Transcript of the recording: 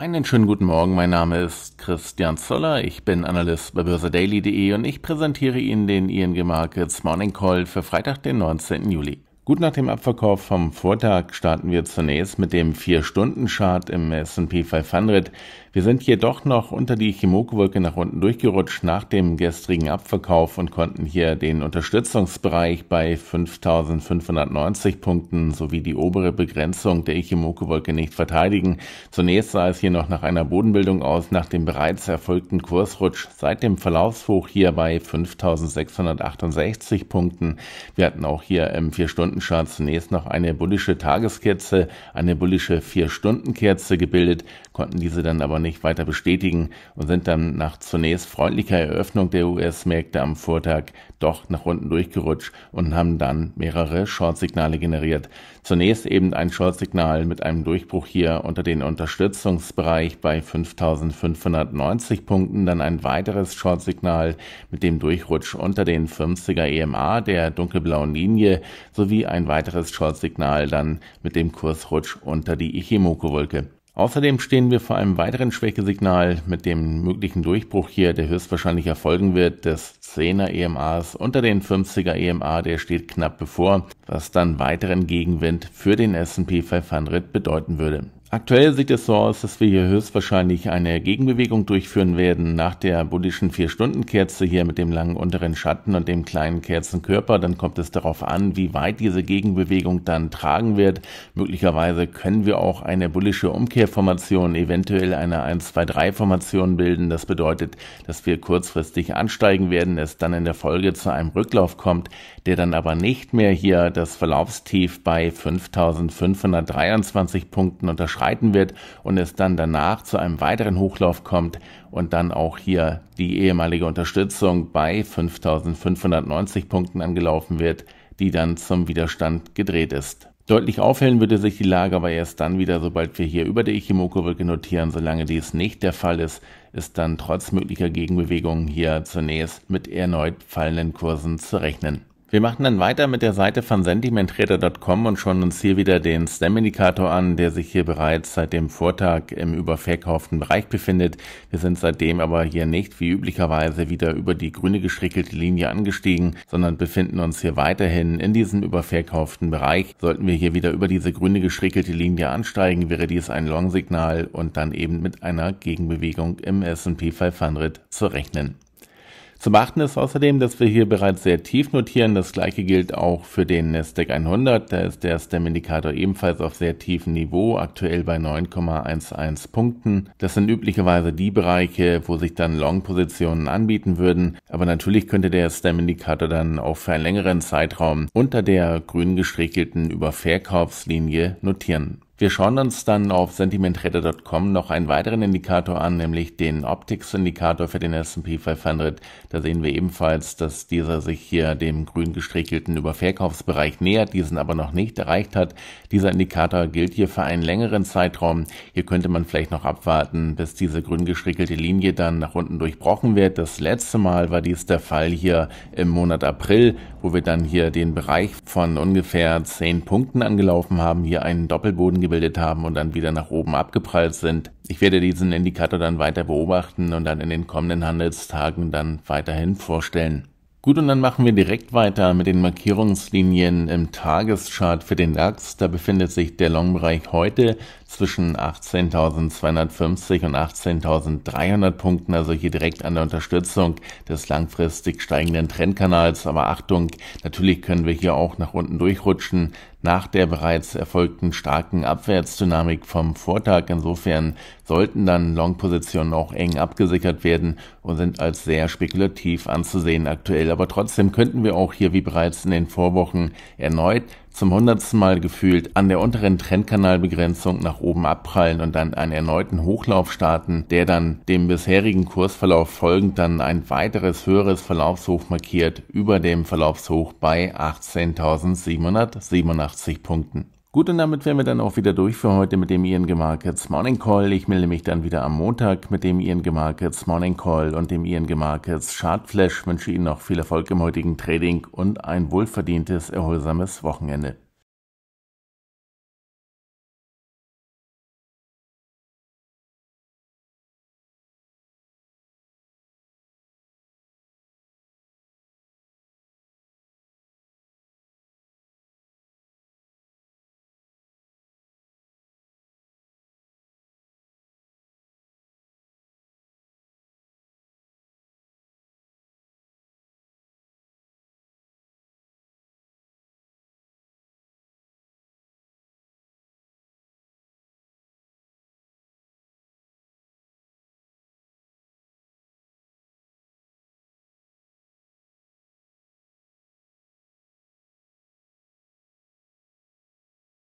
Einen schönen guten Morgen, mein Name ist Christian Zoller, ich bin Analyst bei börsedaily.de und ich präsentiere Ihnen den ING Markets Morning Call für Freitag, den 19. Juli. Gut nach dem Abverkauf vom Vortag starten wir zunächst mit dem 4-Stunden-Chart im S&P 500. Wir sind jedoch noch unter die Chemokewolke nach unten durchgerutscht nach dem gestrigen Abverkauf und konnten hier den Unterstützungsbereich bei 5590 Punkten sowie die obere Begrenzung der Ichimoku-Wolke nicht verteidigen. Zunächst sah es hier noch nach einer Bodenbildung aus, nach dem bereits erfolgten Kursrutsch seit dem Verlaufshoch hier bei 5668 Punkten. Wir hatten auch hier im 4-Stunden Stundenchart zunächst noch eine bullische Tageskerze, eine bullische Vier-Stunden-Kerze gebildet, konnten diese dann aber nicht weiter bestätigen und sind dann nach zunächst freundlicher Eröffnung der US-Märkte am Vortag doch nach unten durchgerutscht und haben dann mehrere Short-Signale generiert. Zunächst eben ein Short-Signal mit einem Durchbruch hier unter den Unterstützungsbereich bei 5590 Punkten, dann ein weiteres Short-Signal mit dem Durchrutsch unter den 50er EMA der dunkelblauen Linie sowie ein weiteres Short-Signal dann mit dem Kursrutsch unter die Ichimoku-Wolke. Außerdem stehen wir vor einem weiteren Schwächesignal mit dem möglichen Durchbruch hier, der höchstwahrscheinlich erfolgen wird, des 10er EMAs unter den 50er EMA, der steht knapp bevor, was dann weiteren Gegenwind für den S&P 500 bedeuten würde. Aktuell sieht es so aus, dass wir hier höchstwahrscheinlich eine Gegenbewegung durchführen werden nach der bullischen Vier-Stunden-Kerze hier mit dem langen unteren Schatten und dem kleinen Kerzenkörper. Dann kommt es darauf an, wie weit diese Gegenbewegung dann tragen wird. Möglicherweise können wir auch eine bullische Umkehrformation, eventuell eine 1-2-3-Formation bilden. Das bedeutet, dass wir kurzfristig ansteigen werden, es dann in der Folge zu einem Rücklauf kommt, der dann aber nicht mehr hier das Verlaufstief bei 5523 Punkten unterschreibt überschreiten wird und es dann danach zu einem weiteren Hochlauf kommt und dann auch hier die ehemalige Unterstützung bei 5590 Punkten angelaufen wird, die dann zum Widerstand gedreht ist. Deutlich aufhellen würde sich die Lage aber erst dann wieder, sobald wir hier über der Ichimoku-Brücke notieren. Solange dies nicht der Fall ist, ist dann trotz möglicher Gegenbewegungen hier zunächst mit erneut fallenden Kursen zu rechnen. Wir machen dann weiter mit der Seite von sentimentrader.com und schauen uns hier wieder den Stem-Indikator an, der sich hier bereits seit dem Vortag im überverkauften Bereich befindet. Wir sind seitdem aber hier nicht wie üblicherweise wieder über die grüne gestrickelte Linie angestiegen, sondern befinden uns hier weiterhin in diesem überverkauften Bereich. Sollten wir hier wieder über diese grüne gestrickelte Linie ansteigen, wäre dies ein Long-Signal und dann eben mit einer Gegenbewegung im S&P 500 zu rechnen. Zu beachten ist außerdem, dass wir hier bereits sehr tief notieren. Das gleiche gilt auch für den Nasdaq 100. Da ist der STEM-Indikator ebenfalls auf sehr tiefem Niveau, aktuell bei 9,11 Punkten. Das sind üblicherweise die Bereiche, wo sich dann Long-Positionen anbieten würden. Aber natürlich könnte der STEM-Indikator dann auch für einen längeren Zeitraum unter der grün gestrichelten Überverkaufslinie notieren. Wir schauen uns dann auf sentimentradar.com noch einen weiteren Indikator an, nämlich den Optics-Indikator für den S&P 500. Da sehen wir ebenfalls, dass dieser sich hier dem grün gestrichelten Überverkaufsbereich nähert, diesen aber noch nicht erreicht hat. Dieser Indikator gilt hier für einen längeren Zeitraum. Hier könnte man vielleicht noch abwarten, bis diese grün gestrichelte Linie dann nach unten durchbrochen wird. Das letzte Mal war dies der Fall hier im Monat April, wo wir dann hier den Bereich von ungefähr 10 Punkten angelaufen haben, hier einen Doppelboden gebildet haben und dann wieder nach oben abgeprallt sind. Ich werde diesen Indikator dann weiter beobachten und dann in den kommenden Handelstagen dann weiterhin vorstellen. Gut, und dann machen wir direkt weiter mit den Markierungslinien im Tageschart für den DAX. Da befindet sich der Long-Bereich heute zwischen 18.250 und 18.300 Punkten, also hier direkt an der Unterstützung des langfristig steigenden Trendkanals. Aber Achtung, natürlich können wir hier auch nach unten durchrutschen nach der bereits erfolgten starken Abwärtsdynamik vom Vortag. Insofern sollten dann Long-Positionen auch eng abgesichert werden und sind als sehr spekulativ anzusehen aktuell. Aber trotzdem könnten wir auch hier wie bereits in den Vorwochen erneut zum hundertsten Mal gefühlt an der unteren Trendkanalbegrenzung nach oben abprallen und dann einen erneuten Hochlauf starten, der dann dem bisherigen Kursverlauf folgend dann ein weiteres höheres Verlaufshoch markiert über dem Verlaufshoch bei 18.787 Punkten. Gut, und damit wären wir dann auch wieder durch für heute mit dem ING Markets Morning Call. Ich melde mich dann wieder am Montag mit dem ING Markets Morning Call und dem ING Markets Chart Flash. Wünsche Ihnen noch viel Erfolg im heutigen Trading und ein wohlverdientes, erholsames Wochenende.